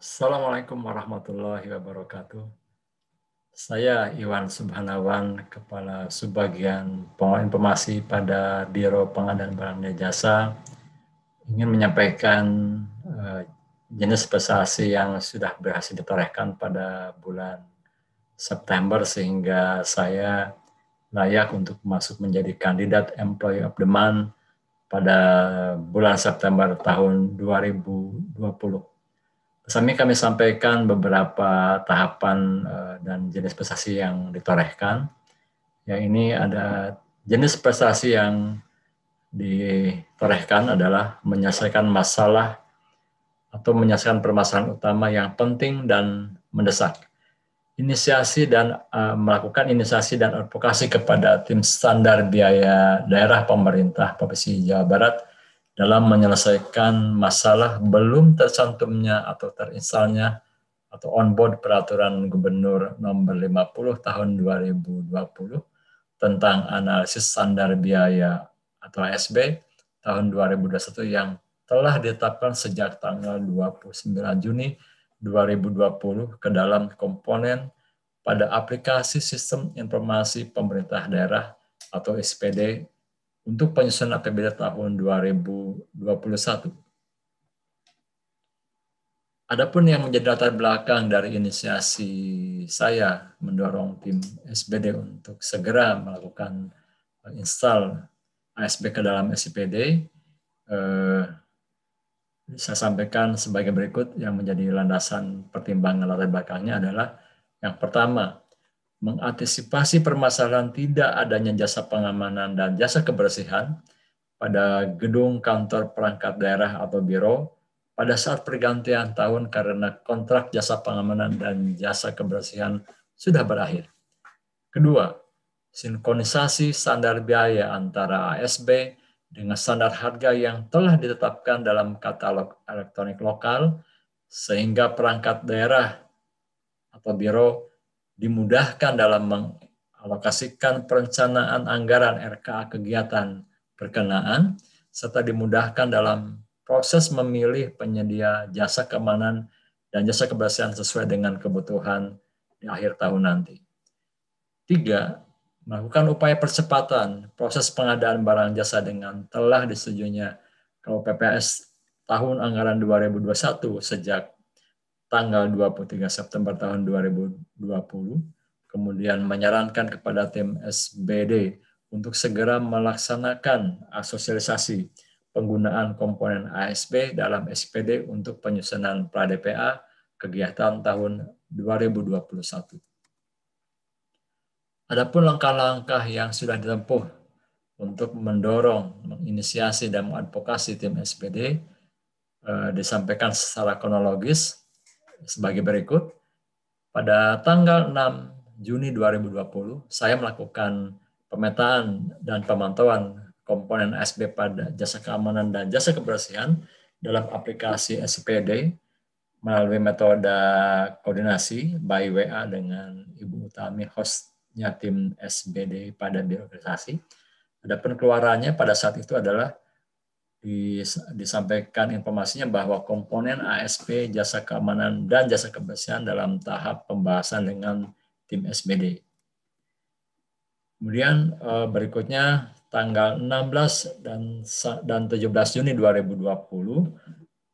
Assalamualaikum warahmatullahi wabarakatuh. Saya Iwan Subhanawan, Kepala Subbagian Informasi pada Biro Pengadaan Barang dan Jasa, ingin menyampaikan eh, jenis prestasi yang sudah berhasil ditorehkan pada bulan September sehingga saya layak untuk masuk menjadi kandidat Employee of the Month pada bulan September tahun 2020 Sambil kami sampaikan beberapa tahapan eh, dan jenis prestasi yang ditorehkan. ya ini ada jenis prestasi yang ditorehkan adalah menyelesaikan masalah atau menyelesaikan permasalahan utama yang penting dan mendesak. Inisiasi dan uh, melakukan inisiasi dan advokasi kepada tim standar biaya daerah pemerintah Provinsi Jawa Barat dalam menyelesaikan masalah belum tercantumnya atau terinstalnya atau onboard peraturan gubernur nomor 50 tahun 2020 tentang analisis standar biaya atau SB tahun 2021 yang telah ditetapkan sejak tanggal 29 Juni 2020 ke dalam komponen pada aplikasi sistem informasi pemerintah daerah atau SPD untuk penyusunan APBD tahun 2021. Adapun yang menjadi latar belakang dari inisiasi saya mendorong tim SBD untuk segera melakukan install ASB ke dalam SIPD, eh, saya sampaikan sebagai berikut yang menjadi landasan pertimbangan latar belakangnya adalah yang pertama, mengantisipasi permasalahan tidak adanya jasa pengamanan dan jasa kebersihan pada gedung kantor perangkat daerah atau biro pada saat pergantian tahun karena kontrak jasa pengamanan dan jasa kebersihan sudah berakhir. Kedua, sinkronisasi standar biaya antara ASB dengan standar harga yang telah ditetapkan dalam katalog elektronik lokal sehingga perangkat daerah atau biro dimudahkan dalam mengalokasikan perencanaan anggaran RKA kegiatan perkenaan serta dimudahkan dalam proses memilih penyedia jasa keamanan dan jasa kebersihan sesuai dengan kebutuhan di akhir tahun nanti. Tiga, melakukan upaya percepatan proses pengadaan barang jasa dengan telah disetujuinya KUPPS tahun anggaran 2021 sejak tanggal 23 September tahun 2020, kemudian menyarankan kepada tim SBD untuk segera melaksanakan asosialisasi penggunaan komponen ASB dalam SPD untuk penyusunan DPA kegiatan tahun 2021. Adapun langkah-langkah yang sudah ditempuh untuk mendorong, menginisiasi, dan mengadvokasi tim SPD eh, disampaikan secara kronologis sebagai berikut. Pada tanggal 6 Juni 2020, saya melakukan pemetaan dan pemantauan komponen Sb pada jasa keamanan dan jasa kebersihan dalam aplikasi SPD melalui metode koordinasi by WA dengan Ibu Utami hostnya tim SBD pada birokrasi. Adapun keluarannya pada saat itu adalah disampaikan informasinya bahwa komponen ASP jasa keamanan dan jasa kebersihan dalam tahap pembahasan dengan tim SBD. Kemudian eh, berikutnya tanggal 16 dan dan 17 Juni 2020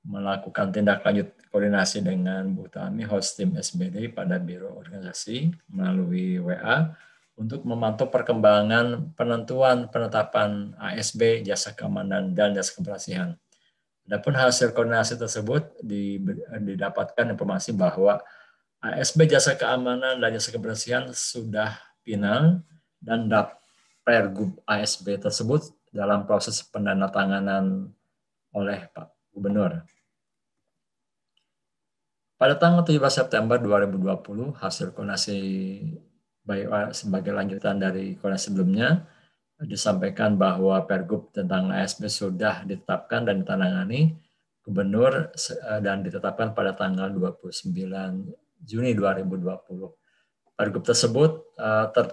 melakukan tindak lanjut koordinasi dengan Bu Tami host tim SBD pada Biro Organisasi melalui WA untuk memantau perkembangan penentuan penetapan ASB jasa keamanan dan jasa kebersihan. Adapun hasil koordinasi tersebut didapatkan informasi bahwa ASB jasa keamanan dan jasa kebersihan sudah final dan Pergub ASB tersebut dalam proses penandatanganan oleh Pak Gubernur. Pada tanggal 17 September 2020, hasil koordinasi baik sebagai lanjutan dari kuliah sebelumnya disampaikan bahwa Pergub tentang ASB sudah ditetapkan dan ditangani gubernur eh, dan ditetapkan pada tanggal 29 Juni 2020. Pergub tersebut eh, ter,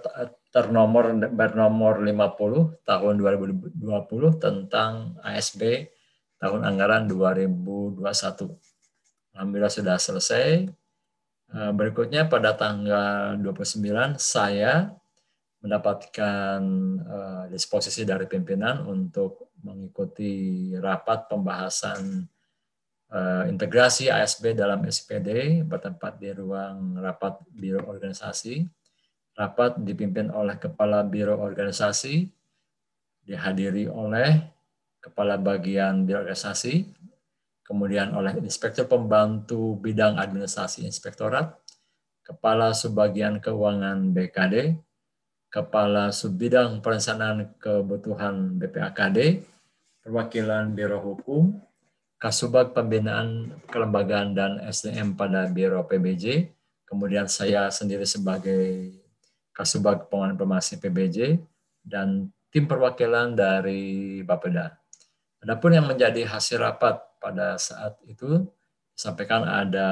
ternomor bernomor 50 tahun 2020 tentang ASB tahun anggaran 2021. Alhamdulillah sudah selesai Eh, berikutnya pada tanggal 29 saya mendapatkan eh, disposisi dari pimpinan untuk mengikuti rapat pembahasan eh, integrasi ASB dalam SPD bertempat di ruang rapat biro organisasi. Rapat dipimpin oleh kepala biro organisasi, dihadiri oleh kepala bagian biro organisasi, kemudian oleh Inspektur Pembantu Bidang Administrasi Inspektorat, Kepala Subbagian Keuangan BKD, Kepala Subbidang Perencanaan Kebutuhan BPAKD, Perwakilan Biro Hukum, Kasubag Pembinaan Kelembagaan dan SDM pada Biro PBJ, kemudian saya sendiri sebagai Kasubag Pengelolaan Informasi PBJ, dan tim perwakilan dari Bapeda. Adapun yang menjadi hasil rapat pada saat itu sampaikan ada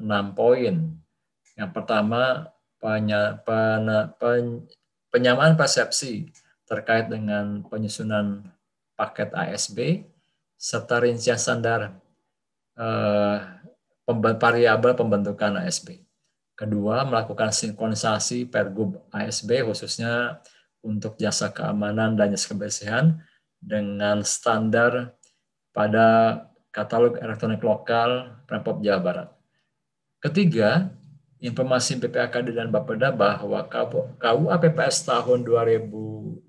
enam poin. Yang pertama penya, pen, pen, penyamaan persepsi terkait dengan penyusunan paket ASB serta rincian standar eh, variabel pembentukan ASB. Kedua, melakukan sinkronisasi pergub ASB khususnya untuk jasa keamanan dan jasa kebersihan dengan standar pada katalog elektronik lokal Pemprov Jawa Barat. Ketiga, informasi PPAKD dan Bapeda bahwa KUA PPS tahun 2021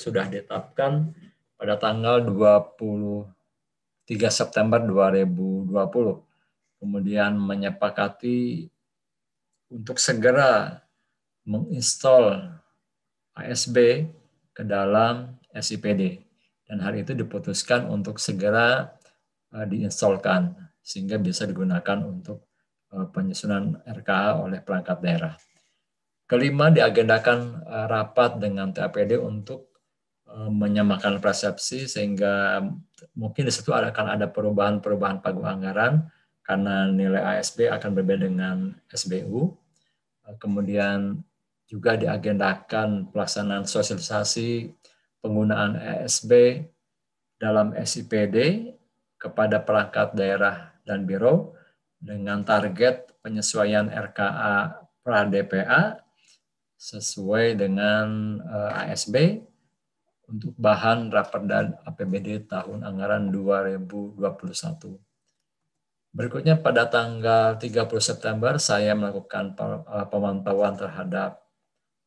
sudah ditetapkan pada tanggal 23 September 2020. Kemudian menyepakati untuk segera menginstal ASB ke dalam SIPD. Dan hari itu diputuskan untuk segera Eh, diinstalkan sehingga bisa digunakan untuk eh, penyusunan RKA oleh perangkat daerah. Kelima, diagendakan eh, rapat dengan TAPD untuk menyamakan persepsi sehingga mungkin di situ akan ada perubahan-perubahan pagu anggaran karena nilai ASB akan berbeda dengan SBU. Kemudian juga diagendakan pelaksanaan sosialisasi penggunaan ASB e dalam SIPD kepada perangkat daerah dan biro dengan target penyesuaian RKA pra-DPA sesuai dengan eh, ASB untuk bahan Raperda APBD tahun anggaran 2021. Berikutnya pada tanggal 30 September saya melakukan eh, pemantauan terhadap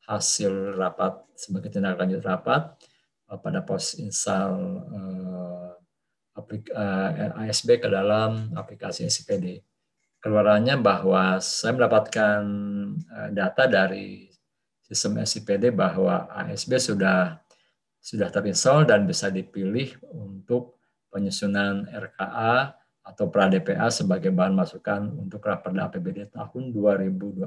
hasil rapat sebagai tindak lanjut rapat eh, pada pos insal ASB eh, ke dalam aplikasi SCPD. Keluarannya bahwa saya mendapatkan eh, data dari sistem SCPD bahwa ASB sudah sudah terinstall dan bisa dipilih untuk penyusunan RKA atau pra-DPA sebagai bahan masukan untuk Raperda APBD tahun 2021.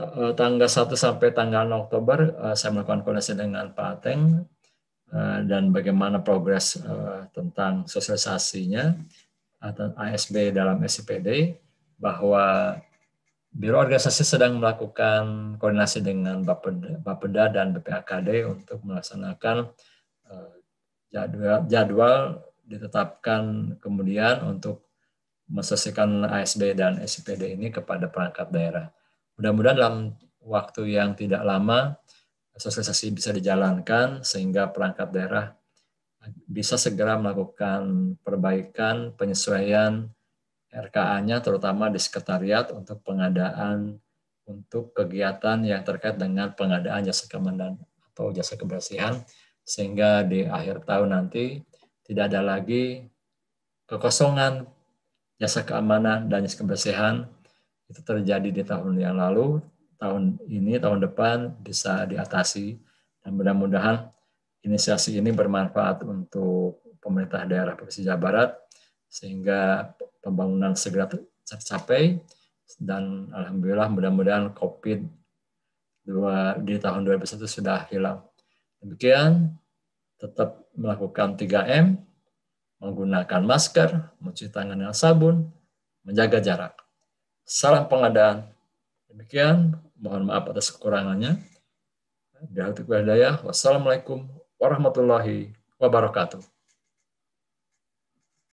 Eh, tanggal 1 sampai tanggal 6 Oktober saya melakukan koordinasi dengan Pak Teng Eh, dan bagaimana progres eh, tentang sosialisasinya atau ASB dalam SCPD bahwa Biro Organisasi sedang melakukan koordinasi dengan Bapeda, dan BPAKD untuk melaksanakan eh, jadwal, jadwal ditetapkan kemudian untuk mensosikan ASB dan SCPD ini kepada perangkat daerah. Mudah-mudahan dalam waktu yang tidak lama sosialisasi bisa dijalankan sehingga perangkat daerah bisa segera melakukan perbaikan penyesuaian RKA-nya terutama di sekretariat untuk pengadaan untuk kegiatan yang terkait dengan pengadaan jasa keamanan atau jasa kebersihan sehingga di akhir tahun nanti tidak ada lagi kekosongan jasa keamanan dan jasa kebersihan itu terjadi di tahun yang lalu tahun ini, tahun depan bisa diatasi. Dan mudah-mudahan inisiasi ini bermanfaat untuk pemerintah daerah Provinsi Jawa Barat sehingga pembangunan segera tercapai dan alhamdulillah mudah-mudahan COVID dua, di tahun 2021 sudah hilang. Demikian tetap melakukan 3M, menggunakan masker, mencuci tangan dengan sabun, menjaga jarak. Salam pengadaan. Demikian Mohon maaf atas kekurangannya. Bihak Wassalamualaikum warahmatullahi wabarakatuh.